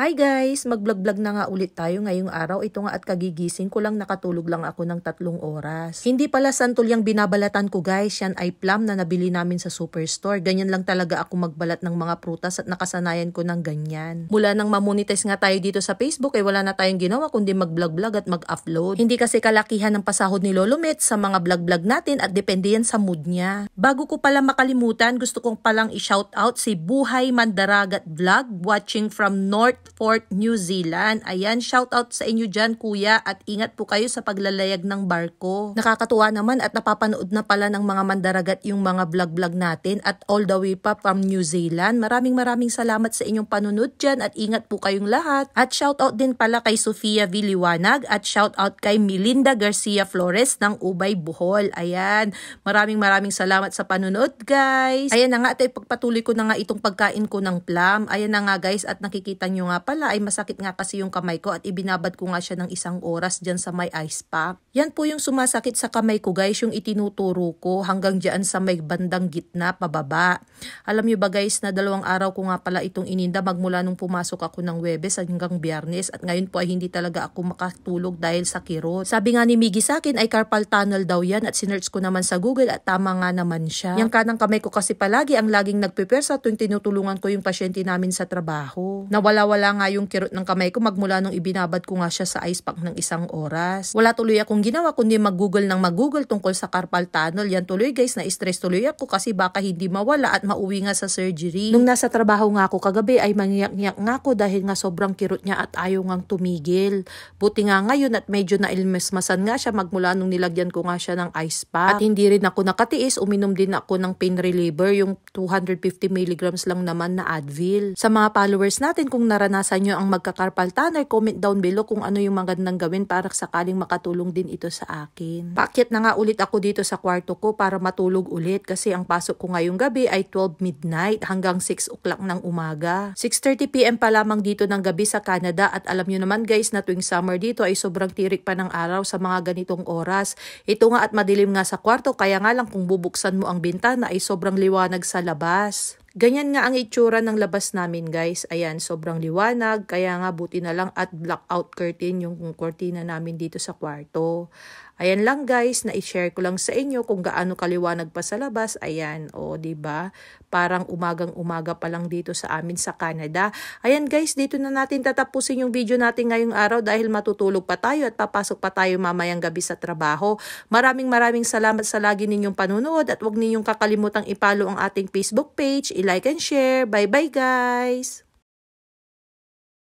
Hi guys! Mag-vlog-vlog na nga ulit tayo ngayong araw. Ito nga at kagigising ko lang nakatulog lang ako ng tatlong oras. Hindi pala santol yung binabalatan ko guys. Yan ay plum na nabili namin sa superstore. Ganyan lang talaga ako magbalat ng mga prutas at nakasanayan ko ng ganyan. Mula nang mamonetize nga tayo dito sa Facebook ay eh, wala na tayong ginawa kundi mag-vlog-vlog at mag-upload. Hindi kasi kalakihan ng pasahod ni Lolo Met sa mga vlog-vlog natin at depende yan sa mood niya. Bago ko pala makalimutan, gusto kong palang i shoutout si Buhay Mandaragat Vlog watching from North Newport, New Zealand. Ayan, shout out sa inyo dyan kuya at ingat po kayo sa paglalayag ng barko. Nakakatuwa naman at napapanood na pala ng mga mandaragat yung mga vlog-vlog natin at all the way pa from New Zealand. Maraming maraming salamat sa inyong panunod dyan at ingat po kayong lahat. At shout out din pala kay Sofia Viliwanag at shout out kay Melinda Garcia Flores ng Ubay Bohol. Ayan, maraming maraming salamat sa panunod guys. Ayan na nga at pagpatuloy ko na nga itong pagkain ko ng plum. Ayan na nga guys at nakikita nyo nga pala ay masakit nga kasi yung kamay ko at ibinabad ko nga siya ng isang oras dyan sa may ice pack. Yan po yung sumasakit sa kamay ko guys, yung itinuturo ko hanggang dyan sa may bandang gitna pababa. Alam nyo ba guys na dalawang araw ko nga pala itong ininda magmula nung pumasok ako ng Webes hanggang Biyernes at ngayon po ay hindi talaga ako makatulog dahil sa kirot. Sabi nga ni Miggy sa akin ay carpal tunnel daw yan at sinerts ko naman sa Google at tama nga naman siya. Yung kanang kamay ko kasi palagi ang laging nagprepare tuwing tinutulungan ko yung pasyente namin sa trabaho. Nawala-wala Nawala nga yung kirot ng kamay ko magmula nung ibinabad ko nga siya sa ice pack ng isang oras. Wala tuloy akong ginawa kundi mag-google ng mag-google tungkol sa carpal tunnel. Yan tuloy guys, na-stress tuloy ako kasi baka hindi mawala at mauwi nga sa surgery. Nung nasa trabaho nga ako kagabi ay mangyak-nyak nga ako dahil nga sobrang kirot niya at ayaw ngang tumigil. Buti nga ngayon at medyo nailmesmasan nga siya magmula nung nilagyan ko nga siya ng ice pack. At hindi rin ako nakatiis, uminom din ako ng pain reliever, yung 250 mg lang naman na Advil. Sa mga followers natin kung naran naranasan nyo ang magka-carpal tunnel, comment down below kung ano yung magandang gawin para sakaling makatulong din ito sa akin. Pakit na nga ulit ako dito sa kwarto ko para matulog ulit kasi ang pasok ko ngayong gabi ay 12 midnight hanggang 6 o'clock ng umaga. 6.30pm pa lamang dito ng gabi sa Canada at alam nyo naman guys na tuwing summer dito ay sobrang tirik pa ng araw sa mga ganitong oras. Ito nga at madilim nga sa kwarto kaya nga lang kung bubuksan mo ang bintana ay sobrang liwanag sa labas. Ganyan nga ang itsura ng labas namin guys. Ayan, sobrang liwanag. Kaya nga buti na lang at blackout curtain yung cortina namin dito sa kwarto. Ayan lang guys, na-share ko lang sa inyo kung gaano kaliwanag pa sa labas. Ayan, o oh, ba diba? Parang umagang-umaga pa lang dito sa amin sa Canada. Ayan guys, dito na natin tatapusin yung video natin ngayong araw dahil matutulog pa tayo at papasok pa tayo mamayang gabi sa trabaho. Maraming maraming salamat sa lagi ninyong panunood at huwag ninyong kakalimutang ipalo ang ating Facebook page i-like and share. Bye-bye guys!